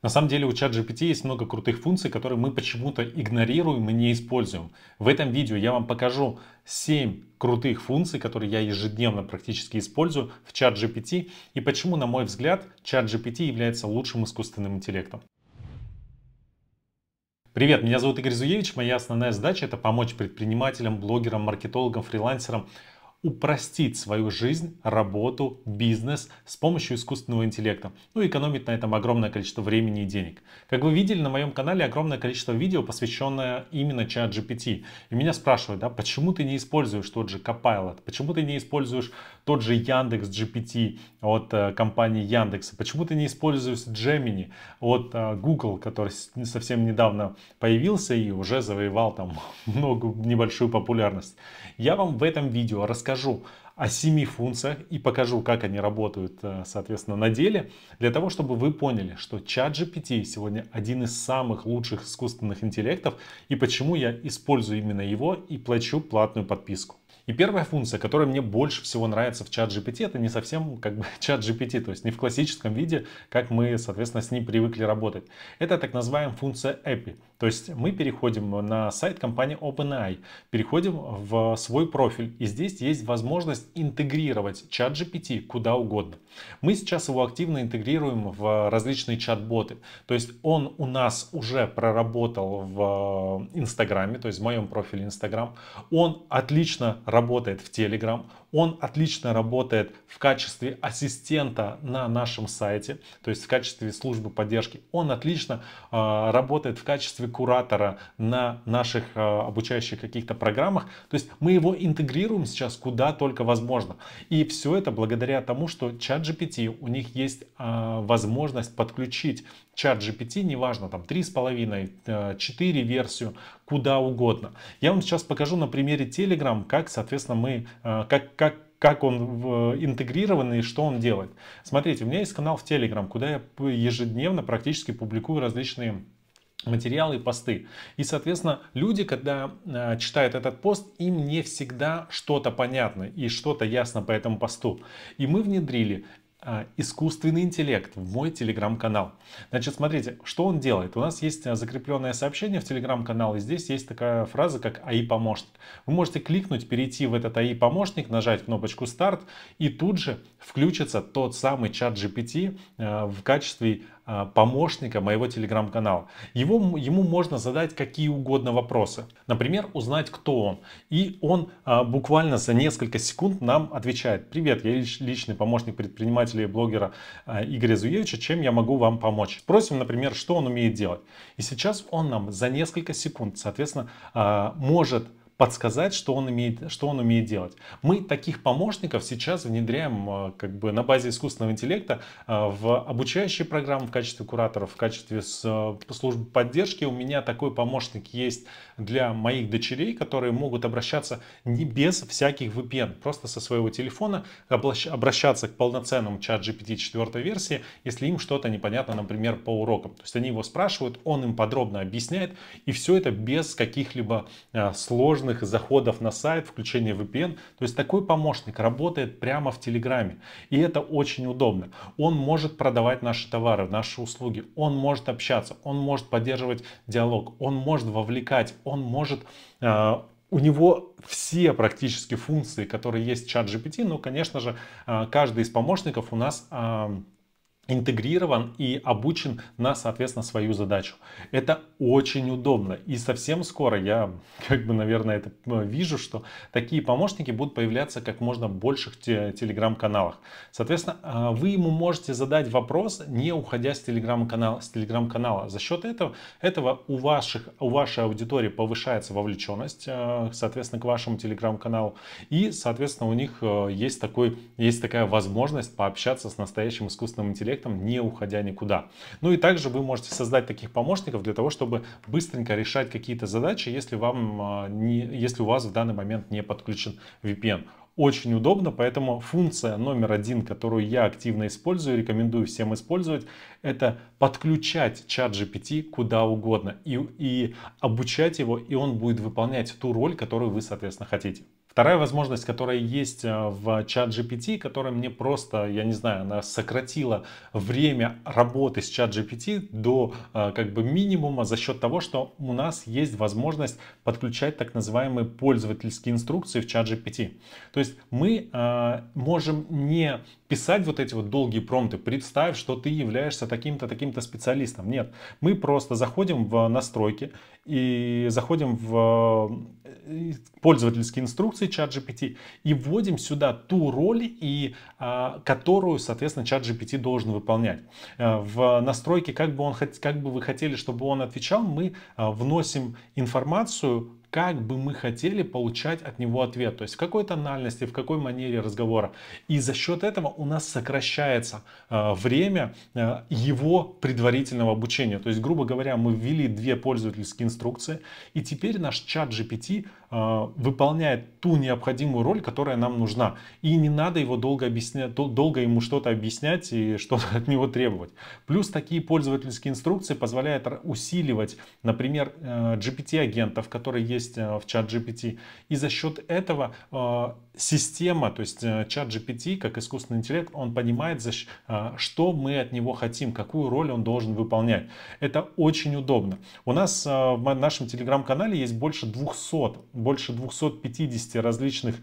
На самом деле у ChatGPT есть много крутых функций, которые мы почему-то игнорируем и не используем. В этом видео я вам покажу 7 крутых функций, которые я ежедневно практически использую в ChatGPT и почему, на мой взгляд, ChatGPT является лучшим искусственным интеллектом. Привет, меня зовут Игорь Зуевич. Моя основная задача – это помочь предпринимателям, блогерам, маркетологам, фрилансерам – упростить свою жизнь, работу, бизнес с помощью искусственного интеллекта, ну и экономить на этом огромное количество времени и денег. Как вы видели, на моем канале огромное количество видео, посвященное именно чат GPT. И меня спрашивают, да, почему ты не используешь тот же Copilot, почему ты не используешь тот же Яндекс GPT от э, компании Яндекса, почему ты не используешь Gemini от э, Google, который совсем недавно появился и уже завоевал там много, небольшую популярность. Я вам в этом видео расскажу расскажу о семи функциях и покажу, как они работают, э, соответственно, на деле, для того, чтобы вы поняли, что чат GPT сегодня один из самых лучших искусственных интеллектов и почему я использую именно его и плачу платную подписку. И первая функция, которая мне больше всего нравится в чат GPT, это не совсем как бы чат GPT, то есть не в классическом виде, как мы, соответственно, с ним привыкли работать. Это так называемая функция API. То есть мы переходим на сайт компании OpenAI, переходим в свой профиль, и здесь есть возможность интегрировать чат GPT куда угодно. Мы сейчас его активно интегрируем в различные чат-боты. То есть он у нас уже проработал в Инстаграме, то есть в моем профиле Инстаграм. Он отлично работает в Telegram, он отлично работает в качестве ассистента на нашем сайте, то есть в качестве службы поддержки. Он отлично э, работает в качестве куратора на наших э, обучающих каких-то программах. То есть мы его интегрируем сейчас куда только возможно. И все это благодаря тому, что чат GPT, у них есть э, возможность подключить чат GPT, неважно, там 3,5, 4 версию, куда угодно. Я вам сейчас покажу на примере Telegram, как, соответственно, мы, как как он интегрирован и что он делает. Смотрите, у меня есть канал в Telegram, куда я ежедневно практически публикую различные материалы и посты. И, соответственно, люди, когда э, читают этот пост, им не всегда что-то понятно и что-то ясно по этому посту. И мы внедрили Э, искусственный интеллект в мой телеграм-канал. Значит, смотрите, что он делает. У нас есть э, закрепленное сообщение в телеграм-канал, и здесь есть такая фраза, как АИ помощник Вы можете кликнуть, перейти в этот АИ помощник нажать кнопочку «Старт», и тут же включится тот самый чат GPT э, в качестве а, помощника моего телеграм-канала. Его, ему можно задать какие угодно вопросы. Например, узнать, кто он. И он а, буквально за несколько секунд нам отвечает. Привет, я личный помощник предпринимателя и блогера а, Игоря Зуевича. Чем я могу вам помочь? Спросим, например, что он умеет делать. И сейчас он нам за несколько секунд, соответственно, а, может подсказать, что он умеет, что он умеет делать. Мы таких помощников сейчас внедряем э, как бы на базе искусственного интеллекта э, в обучающие программы в качестве кураторов, в качестве э, службы поддержки. У меня такой помощник есть для моих дочерей, которые могут обращаться не без всяких VPN, просто со своего телефона обращаться к полноценному чат GPT 4 версии, если им что-то непонятно, например, по урокам. То есть они его спрашивают, он им подробно объясняет, и все это без каких-либо сложных бесполезных заходов на сайт, включение VPN. То есть такой помощник работает прямо в Телеграме. И это очень удобно. Он может продавать наши товары, наши услуги. Он может общаться, он может поддерживать диалог, он может вовлекать, он может... Э, у него все практически функции, которые есть в чат GPT, но, конечно же, э, каждый из помощников у нас э, интегрирован и обучен на, соответственно, свою задачу. Это очень удобно. И совсем скоро я, как бы, наверное, это э, вижу, что такие помощники будут появляться как можно в больших телеграм-каналах. Соответственно, а, вы ему можете задать вопрос, не уходя с телеграм-канала. С телеграм-канала. За счет этого, этого у, ваших, у вашей аудитории повышается вовлеченность, э, соответственно, к вашему телеграм-каналу. И, соответственно, у них э, есть, такой, есть такая возможность пообщаться с настоящим искусственным интеллектом объектом, не уходя никуда. Ну и также вы можете создать таких помощников для того, чтобы быстренько решать какие-то задачи, если, вам а, не, если у вас в данный момент не подключен VPN очень удобно, поэтому функция номер один, которую я активно использую, рекомендую всем использовать, это подключать чат GPT куда угодно и, и обучать его, и он будет выполнять ту роль, которую вы, соответственно, хотите. Вторая возможность, которая есть э, в чат GPT, которая мне просто, я не знаю, она сократила время работы с чат GPT до э, как бы минимума за счет того, что у нас есть возможность подключать так называемые пользовательские инструкции в чат GPT. То есть мы э, можем не писать вот эти вот долгие промты, представь, что ты являешься таким-то, таким-то специалистом. Нет, мы просто заходим в настройки и заходим в э, пользовательские инструкции ChatGPT и вводим сюда ту роль, и, а, которую, соответственно, ChatGPT должен выполнять. Э, в настройке, как бы, он, как бы вы хотели, чтобы он отвечал, мы э, вносим информацию как бы мы хотели получать от него ответ, то есть в какой тональности, в какой манере разговора. И за счет этого у нас сокращается э, время э, его предварительного обучения. То есть, грубо говоря, мы ввели две пользовательские инструкции, и теперь наш чат GPT э, выполняет ту необходимую роль, которая нам нужна. И не надо его долго, объяснять, долго ему что-то объяснять и что-то от него требовать. Плюс такие пользовательские инструкции позволяют усиливать, например, э, GPT-агентов, которые есть есть э, в чат GPT. И за счет этого э, система, то есть э, чат GPT, как искусственный интеллект, он понимает, что мы от него хотим, какую роль он должен выполнять. Это очень удобно. У нас в нашем телеграм-канале есть больше 200, больше 250 различных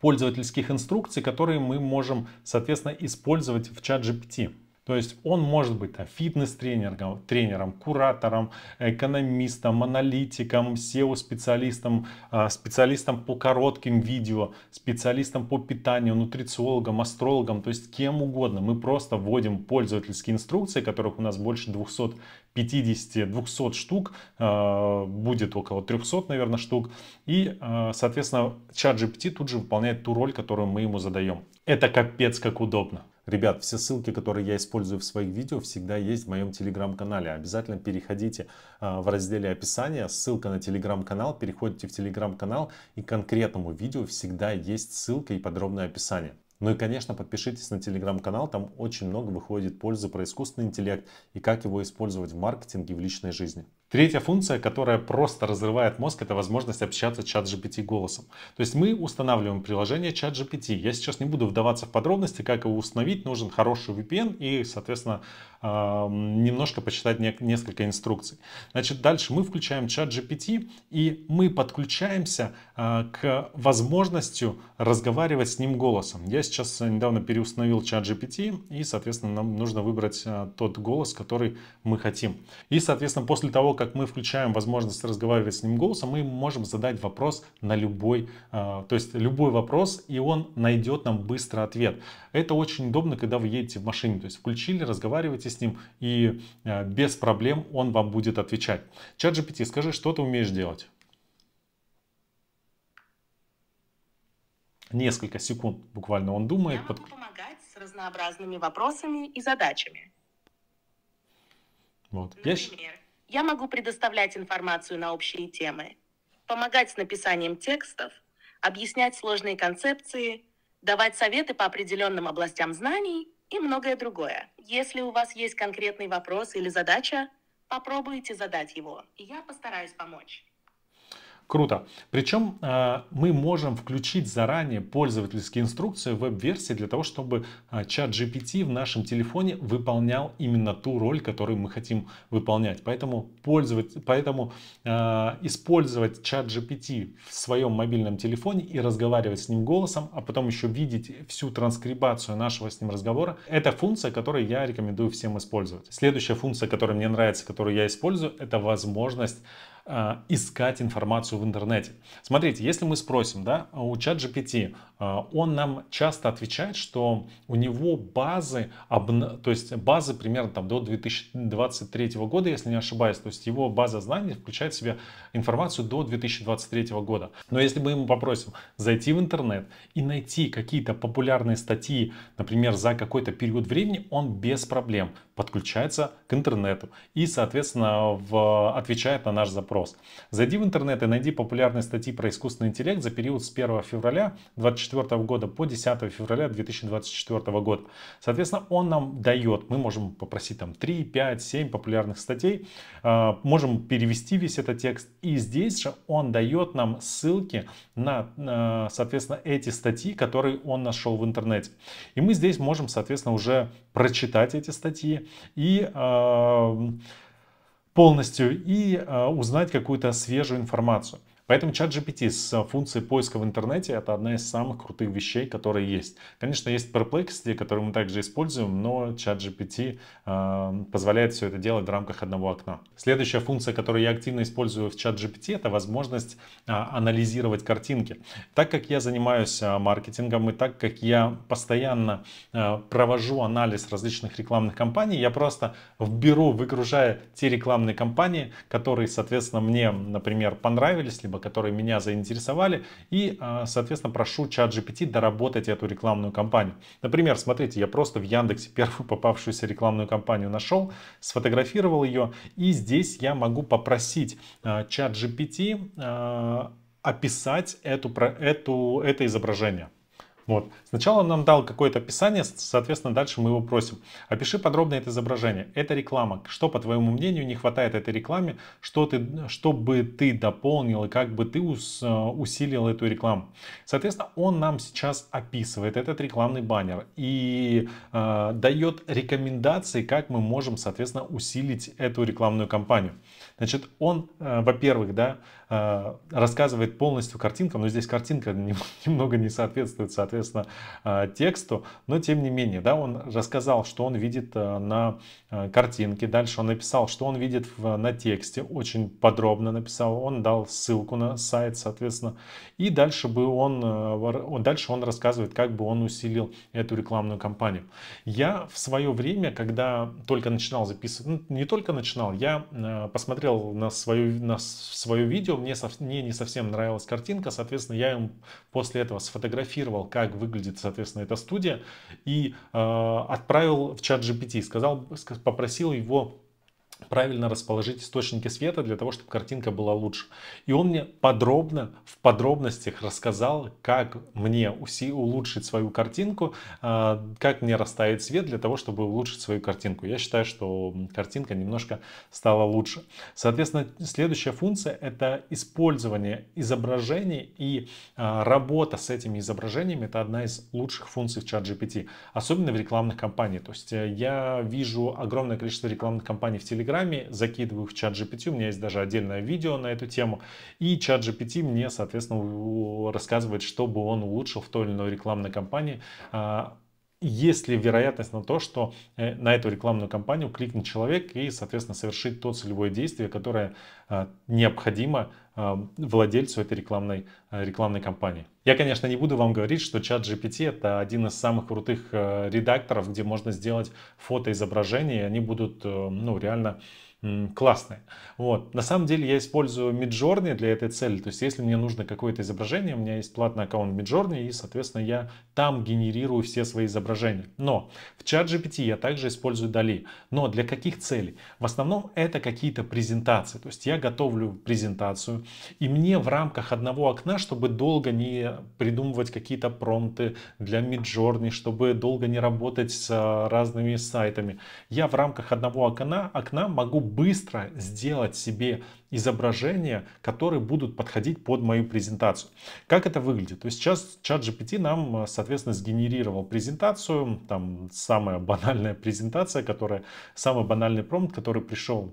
пользовательских инструкций, которые мы можем, соответственно, использовать в чат GPT. То есть он может быть там, фитнес-тренером, тренером, куратором, экономистом, аналитиком, SEO-специалистом, а, специалистом по коротким видео, специалистом по питанию, нутрициологом, астрологом, то есть кем угодно. Мы просто вводим пользовательские инструкции, которых у нас больше 250, 200 штук, а, будет около 300, наверное, штук. И, а, соответственно, чат GPT тут же выполняет ту роль, которую мы ему задаем. Это капец как удобно. Ребят, все ссылки, которые я использую в своих видео, всегда есть в моем телеграм-канале. Обязательно переходите а, в разделе описания, ссылка на телеграм-канал, переходите в телеграм-канал и к конкретному видео всегда есть ссылка и подробное описание. Ну и, конечно, подпишитесь на телеграм-канал, там очень много выходит пользы про искусственный интеллект и как его использовать в маркетинге и в личной жизни. Третья функция, которая просто разрывает мозг, это возможность общаться с чат GPT голосом. То есть мы устанавливаем приложение чат GPT. Я сейчас не буду вдаваться в подробности, как его установить. Нужен хороший VPN и, соответственно, а, немножко почитать несколько инструкций. Значит, дальше мы включаем чат GPT и мы подключаемся а, к возможности разговаривать с ним голосом. Я сейчас недавно переустановил чат GPT и, соответственно, нам нужно выбрать а, тот голос, который мы хотим. И, соответственно, после того, как как мы включаем возможность разговаривать с ним голосом, мы можем задать вопрос на любой, а, то есть любой вопрос, и он найдет нам быстро ответ. Это очень удобно, когда вы едете в машине, то есть включили, разговариваете с ним, и а, без проблем он вам будет отвечать. Чат GPT, скажи, что ты умеешь делать? Несколько секунд буквально он думает. Я могу под... помогать с разнообразными вопросами и задачами. Вот. Например, я могу предоставлять информацию на общие темы, помогать с написанием текстов, объяснять сложные концепции, давать советы по определенным областям знаний и многое другое. Если у вас есть конкретный вопрос или задача, попробуйте задать его, и я постараюсь помочь. Круто. Причем а, мы можем включить заранее пользовательские инструкции в веб-версии для того, чтобы а, чат GPT в нашем телефоне выполнял именно ту роль, которую мы хотим выполнять. Поэтому, пользовать, поэтому а, использовать чат GPT в своем мобильном телефоне и разговаривать с ним голосом, а потом еще видеть всю транскрибацию нашего с ним разговора, это функция, которую я рекомендую всем использовать. Следующая функция, которая мне нравится, которую я использую, это возможность а, искать информацию в интернете. Смотрите, если мы спросим, да, у чат GPT, а, он нам часто отвечает, что у него базы, то есть базы примерно там до 2023 года, если не ошибаюсь, то есть его база знаний включает в себя информацию до 2023 года. Но если мы ему попросим зайти в интернет и найти какие-то популярные статьи, например, за какой-то период времени, он без проблем подключается к интернету и, соответственно, в... отвечает на наш запрос вопрос. Зайди в интернет и найди популярные статьи про искусственный интеллект за период с 1 февраля 2024 года по 10 февраля 2024 года. Соответственно, он нам дает, мы можем попросить там 3, 5, 7 популярных статей, а, можем перевести весь этот текст. И здесь же он дает нам ссылки на, соответственно, эти статьи, которые он нашел в интернете. И мы здесь можем, соответственно, уже прочитать эти статьи и а, полностью и э, узнать какую-то свежую информацию. Поэтому чат GPT с э, функцией поиска в интернете это одна из самых крутых вещей, которые есть. Конечно, есть Perplexity, который мы также используем, но чат GPT э, позволяет все это делать в рамках одного окна. Следующая функция, которую я активно использую в чат GPT, это возможность э, анализировать картинки. Так как я занимаюсь э, маркетингом и так как я постоянно э, провожу анализ различных рекламных кампаний, я просто беру, выгружая те рекламные кампании, которые, соответственно, мне, например, понравились, либо способы, которые меня заинтересовали, и, а, соответственно, прошу чат GPT доработать эту рекламную кампанию. Например, смотрите, я просто в Яндексе первую попавшуюся рекламную кампанию нашел, сфотографировал ее, и здесь я могу попросить чат GPT а, описать эту, эту, это изображение. Вот. Сначала он нам дал какое-то описание, соответственно, дальше мы его просим. Опиши подробно это изображение. Это реклама. Что, по твоему мнению, не хватает этой рекламе? Что, ты, что бы ты дополнил и как бы ты ус, э, усилил эту рекламу? Соответственно, он нам сейчас описывает этот рекламный баннер и э, дает рекомендации, как мы можем, соответственно, усилить эту рекламную кампанию. Значит, он, э, во-первых, да, э, рассказывает полностью картинка, но здесь картинка немного не соответствует, соответственно, соответственно, э, тексту. Но тем не менее, да, он рассказал, что он видит э, на э, картинке. Дальше он написал, что он видит в, на тексте. Очень подробно написал. Он дал ссылку на сайт, соответственно. И дальше бы он, дальше он рассказывает, как бы он усилил эту рекламную кампанию. Я в свое время, когда только начинал записывать, ну, не только начинал, я посмотрел на свое, на свое видео, мне, со мне не совсем нравилась картинка, соответственно, я им после этого сфотографировал, как как выглядит, соответственно, эта студия, и э, отправил в чат GPT, сказал, попросил его правильно расположить источники света для того, чтобы картинка была лучше. И он мне подробно, в подробностях рассказал, как мне улучшить свою картинку, а, как мне расставить свет для того, чтобы улучшить свою картинку. Я считаю, что картинка немножко стала лучше. Соответственно, следующая функция — это использование изображений и а, работа с этими изображениями. Это одна из лучших функций в ChatGPT, особенно в рекламных кампаниях. То есть э, я вижу огромное количество рекламных кампаний в Telegram, Телеграме, закидываю в чат GPT, у меня есть даже отдельное видео на эту тему, и чат GPT мне, соответственно, рассказывает, что бы он улучшил в той или иной рекламной кампании, а, есть ли вероятность на то, что э, на эту рекламную кампанию кликнет человек и, соответственно, совершит то целевое действие, которое а, необходимо Э, владельцу этой рекламной, э, рекламной кампании. Я, конечно, не буду вам говорить, что чат GPT это один из самых крутых э, редакторов, где можно сделать фото и они будут ну, реально классные. Вот. На самом деле я использую Midjourney для этой цели. То есть если мне нужно какое-то изображение, у меня есть платный аккаунт Midjourney, и, соответственно, я там генерирую все свои изображения. Но в ChatGPT я также использую Dali. Но для каких целей? В основном это какие-то презентации. То есть я готовлю презентацию, и мне в рамках одного окна, чтобы долго не придумывать какие-то промты для Midjourney, чтобы долго не работать с а, разными сайтами, я в рамках одного окна, окна могу быстро сделать себе изображения, которые будут подходить под мою презентацию. Как это выглядит? То есть сейчас чат GPT нам, э, соответственно, сгенерировал презентацию, там самая банальная презентация, которая, самый банальный промпт, который пришел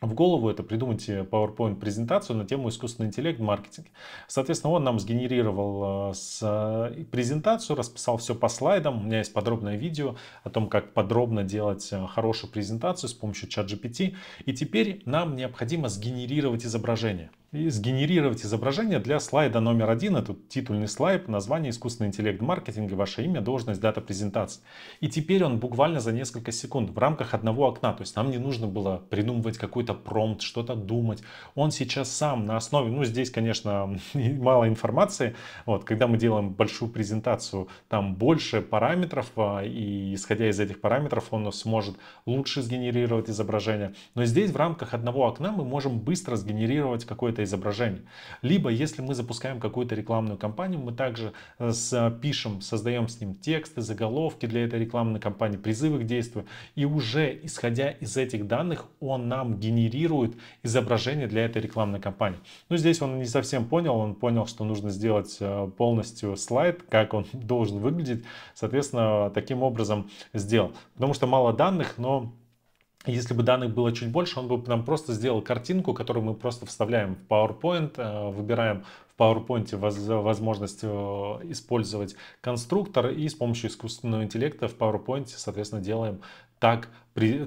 в голову, это придумайте э, PowerPoint-презентацию на тему искусственный интеллект, маркетинг. Соответственно, он нам сгенерировал э, э, презентацию, расписал все по слайдам. У меня есть подробное видео о том, как подробно делать хорошую презентацию с помощью ChatGPT. И теперь нам необходимо сгенерировать изображение и сгенерировать изображение для слайда номер один. Это титульный слайд, название «Искусственный интеллект маркетинга», ваше имя, должность, дата презентации. И теперь он буквально за несколько секунд в рамках одного окна. То есть нам не нужно было придумывать какой-то промпт, что-то думать. Он сейчас сам на основе, ну здесь, конечно, мало информации. Вот, когда мы делаем большую презентацию, там больше параметров, а, и исходя из этих параметров он сможет лучше сгенерировать изображение. Но здесь в рамках одного окна мы можем быстро сгенерировать какое-то изображение. Либо если мы запускаем какую-то рекламную кампанию, мы также э, с, э, пишем, создаем с ним тексты, заголовки для этой рекламной кампании, призывы к действию. И уже исходя из этих данных, он нам генерирует изображение для этой рекламной кампании. Но ну, здесь он не совсем понял, он понял, что нужно сделать э, полностью слайд, как он должен выглядеть. Соответственно, таким образом сделал. Потому что мало данных, но если бы данных было чуть больше, он бы нам просто сделал картинку, которую мы просто вставляем в PowerPoint, э, выбираем в PowerPoint возможность э, использовать конструктор и с помощью искусственного интеллекта в PowerPoint, соответственно, делаем так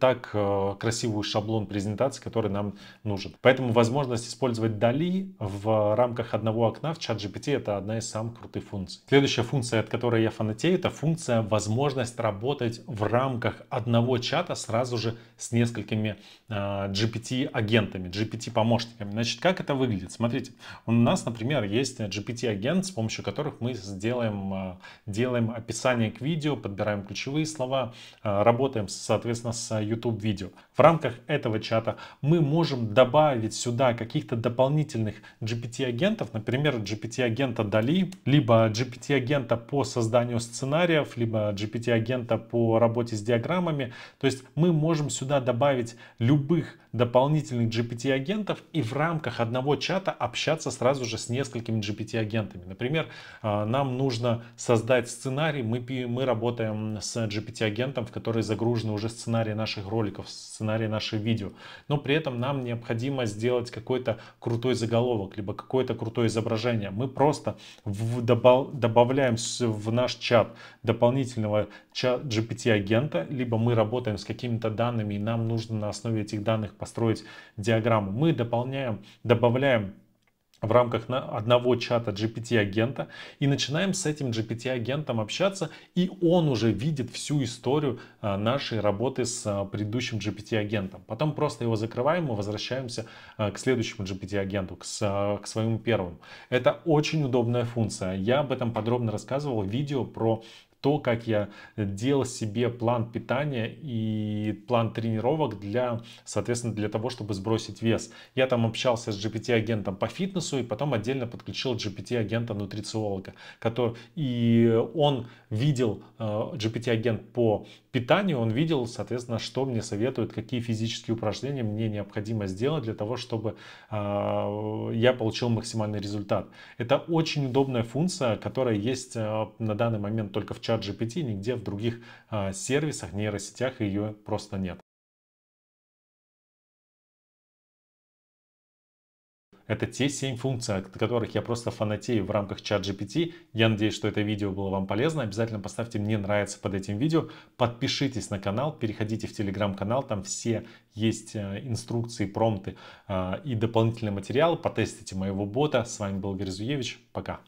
так э, красивый шаблон презентации, который нам нужен. Поэтому возможность использовать DALI в рамках одного окна в ChatGPT это одна из самых крутых функций. Следующая функция, от которой я фанатею, это функция возможность работать в рамках одного чата сразу же с несколькими э, GPT-агентами, GPT-помощниками. Значит, как это выглядит? Смотрите, у нас, например, есть GPT-агент, с помощью которых мы сделаем, э, делаем описание к видео, подбираем ключевые слова, работаем, соответственно, совместно с э, YouTube видео. В рамках этого чата мы можем добавить сюда каких-то дополнительных GPT-агентов, например, GPT-агента Дали, либо GPT-агента по созданию сценариев, либо GPT-агента по работе с диаграммами. То есть мы можем сюда добавить любых дополнительных GPT-агентов и в рамках одного чата общаться сразу же с несколькими GPT-агентами. Например, э, нам нужно создать сценарий, мы, мы работаем с GPT-агентом, в который загружены уже сценарии сценарии наших роликов, сценарии наших видео. Но при этом нам необходимо сделать какой-то крутой заголовок, либо какое-то крутое изображение. Мы просто в, добав, добавляем в наш чат дополнительного GPT-агента, либо мы работаем с какими-то данными, и нам нужно на основе этих данных построить диаграмму. Мы дополняем, добавляем в рамках на одного чата GPT-агента и начинаем с этим GPT-агентом общаться, и он уже видит всю историю э, нашей работы с э, предыдущим GPT-агентом. Потом просто его закрываем и возвращаемся э, к следующему GPT-агенту, к, к своему первому. Это очень удобная функция. Я об этом подробно рассказывал в видео про то, как я делал себе план питания и план тренировок для, соответственно, для того, чтобы сбросить вес. Я там общался с GPT-агентом по фитнесу и потом отдельно подключил GPT-агента-нутрициолога, который, и он видел, э, GPT-агент по питанию, он видел, соответственно, что мне советуют, какие физические упражнения мне необходимо сделать для того, чтобы э, я получил максимальный результат. Это очень удобная функция, которая есть э, на данный момент только в чат GPT нигде в других а, сервисах, нейросетях ее просто нет. Это те 7 функций, от которых я просто фанатею в рамках чат GPT. Я надеюсь, что это видео было вам полезно. Обязательно поставьте «Мне нравится» под этим видео. Подпишитесь на канал, переходите в телеграм-канал. Там все есть э, инструкции, промты а, и дополнительный материал. Потестите моего бота. С вами был Грязуевич. Пока.